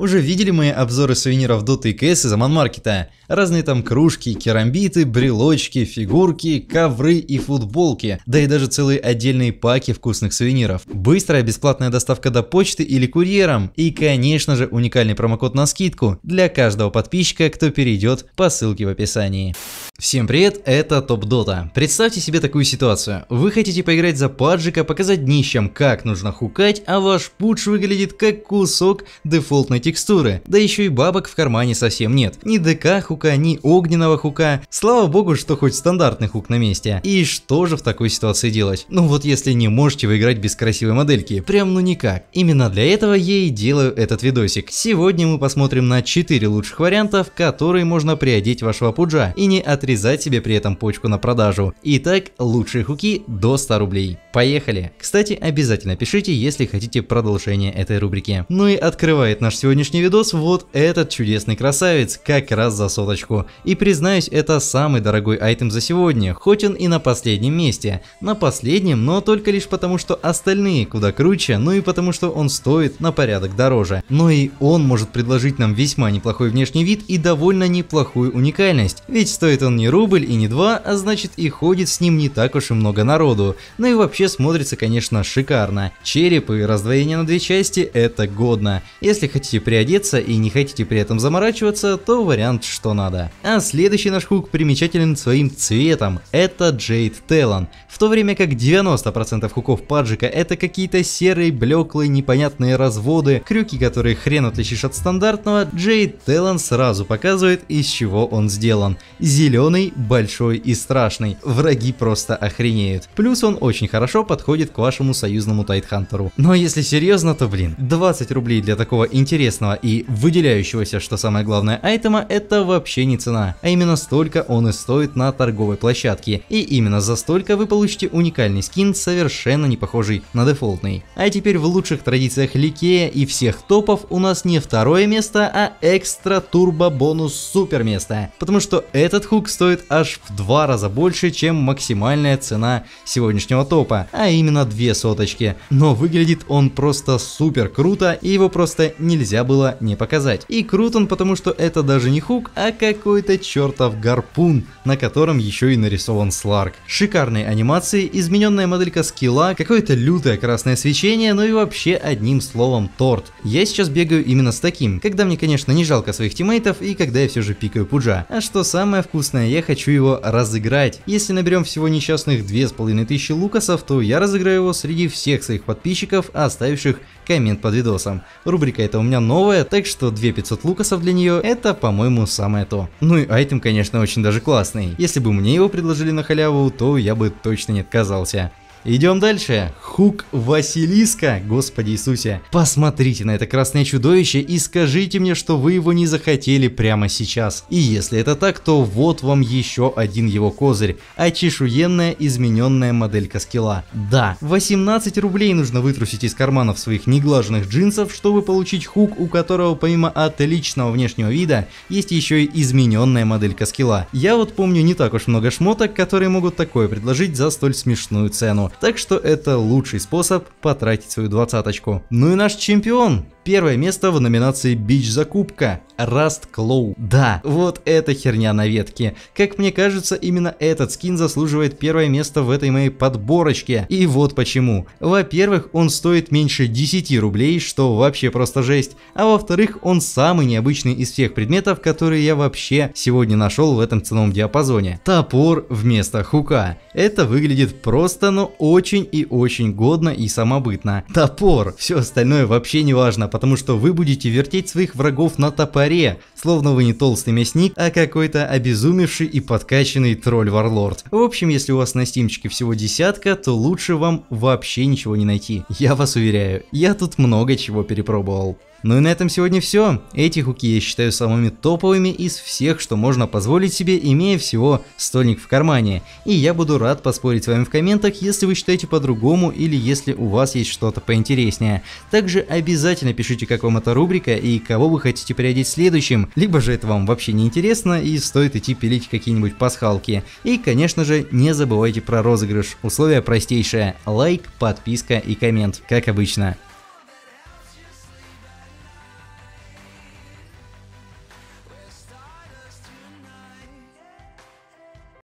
Уже видели мы обзоры сувениров Dota и CS из Аманмаркета. Разные там кружки, керамбиты, брелочки, фигурки, ковры и футболки. Да и даже целые отдельные паки вкусных сувениров. Быстрая бесплатная доставка до почты или курьером. И конечно же уникальный промокод на скидку для каждого подписчика, кто перейдет по ссылке в описании. Всем привет, это Топ Дота. Представьте себе такую ситуацию. Вы хотите поиграть за паджика, показать днищам, как нужно хукать, а ваш пуч выглядит как кусок дефолтной техники текстуры, да еще и бабок в кармане совсем нет. Ни ДК хука, ни огненного хука. Слава богу, что хоть стандартный хук на месте. И что же в такой ситуации делать? Ну вот если не можете выиграть без красивой модельки, прям ну никак. Именно для этого я и делаю этот видосик. Сегодня мы посмотрим на 4 лучших вариантов, которые можно приодеть вашего пуджа и не отрезать себе при этом почку на продажу. Итак, лучшие хуки до 100 рублей. Поехали! Кстати, обязательно пишите, если хотите продолжение этой рубрики. Ну и открывает наш сегодняшний видос вот этот чудесный красавец, как раз за соточку. И признаюсь, это самый дорогой айтем за сегодня, хоть он и на последнем месте. На последнем, но только лишь потому, что остальные куда круче, ну и потому, что он стоит на порядок дороже. Но и он может предложить нам весьма неплохой внешний вид и довольно неплохую уникальность. Ведь стоит он не рубль и не два, а значит и ходит с ним не так уж и много народу. Ну и вообще вообще смотрится, конечно, шикарно. Череп и раздвоение на две части – это годно. Если хотите приодеться и не хотите при этом заморачиваться, то вариант что надо. А следующий наш хук примечателен своим цветом. Это Джейд Телон. В то время как 90% хуков Паджика – это какие-то серые, блеклые, непонятные разводы, крюки, которые хрен отличишь от стандартного, Джейд Телон сразу показывает, из чего он сделан. Зеленый, большой и страшный. Враги просто охренеют. Плюс он очень хорошо хорошо подходит к вашему союзному Тайтхантеру. Но если серьезно, то блин, 20 рублей для такого интересного и выделяющегося, что самое главное, айтема это вообще не цена. А именно столько он и стоит на торговой площадке. И именно за столько вы получите уникальный скин, совершенно не похожий на дефолтный. А теперь в лучших традициях Ликея и всех топов у нас не второе место, а экстра турбо бонус супер место. Потому что этот хук стоит аж в два раза больше, чем максимальная цена сегодняшнего топа а именно 2 соточки. Но выглядит он просто супер круто, и его просто нельзя было не показать. И крут он потому, что это даже не хук, а какой-то чертов гарпун, на котором еще и нарисован Сларк. Шикарные анимации, измененная моделька скилла, какое-то лютое красное свечение, ну и вообще одним словом торт. Я сейчас бегаю именно с таким, когда мне конечно не жалко своих тиммейтов и когда я все же пикаю Пуджа. А что самое вкусное, я хочу его разыграть. Если наберем всего несчастных 2500 лукасов, что я разыграю его среди всех своих подписчиков, оставивших коммент под видосом. Рубрика эта у меня новая, так что 2500 лукасов для нее это, по-моему, самое то. Ну и айтем, конечно, очень даже классный. Если бы мне его предложили на халяву, то я бы точно не отказался. Идем дальше. Хук Василиска, Господи Иисусе. Посмотрите на это красное чудовище и скажите мне, что вы его не захотели прямо сейчас. И если это так, то вот вам еще один его козырь. А измененная моделька скилла. Да, 18 рублей нужно вытрусить из карманов своих неглаженных джинсов, чтобы получить хук, у которого помимо отличного внешнего вида, есть еще и измененная моделька скилла. Я вот помню не так уж много шмоток, которые могут такое предложить за столь смешную цену. Так что это лучший способ потратить свою двадцаточку. Ну и наш чемпион Первое место в номинации «Бич-закупка» Rust Claw. Да, вот эта херня на ветке. Как мне кажется, именно этот скин заслуживает первое место в этой моей подборочке. И вот почему. Во-первых, он стоит меньше 10 рублей, что вообще просто жесть. А во-вторых, он самый необычный из всех предметов, которые я вообще сегодня нашел в этом ценовом диапазоне. Топор вместо хука. Это выглядит просто, но очень и очень годно и самобытно. Топор. Все остальное вообще не важно, потому потому что вы будете вертеть своих врагов на топоре, словно вы не толстый мясник, а какой-то обезумевший и подкачанный тролль-варлорд. В общем, если у вас на стимчике всего десятка, то лучше вам вообще ничего не найти. Я вас уверяю, я тут много чего перепробовал. Ну и на этом сегодня все. Эти хуки я считаю самыми топовыми из всех, что можно позволить себе, имея всего стольник в кармане. И я буду рад поспорить с вами в комментах, если вы считаете по-другому или если у вас есть что-то поинтереснее. Также обязательно пишите, как вам эта рубрика и кого вы хотите приодеть следующим, либо же это вам вообще не интересно и стоит идти пилить какие-нибудь пасхалки. И, конечно же, не забывайте про розыгрыш. Условия простейшие. Лайк, подписка и коммент, как обычно.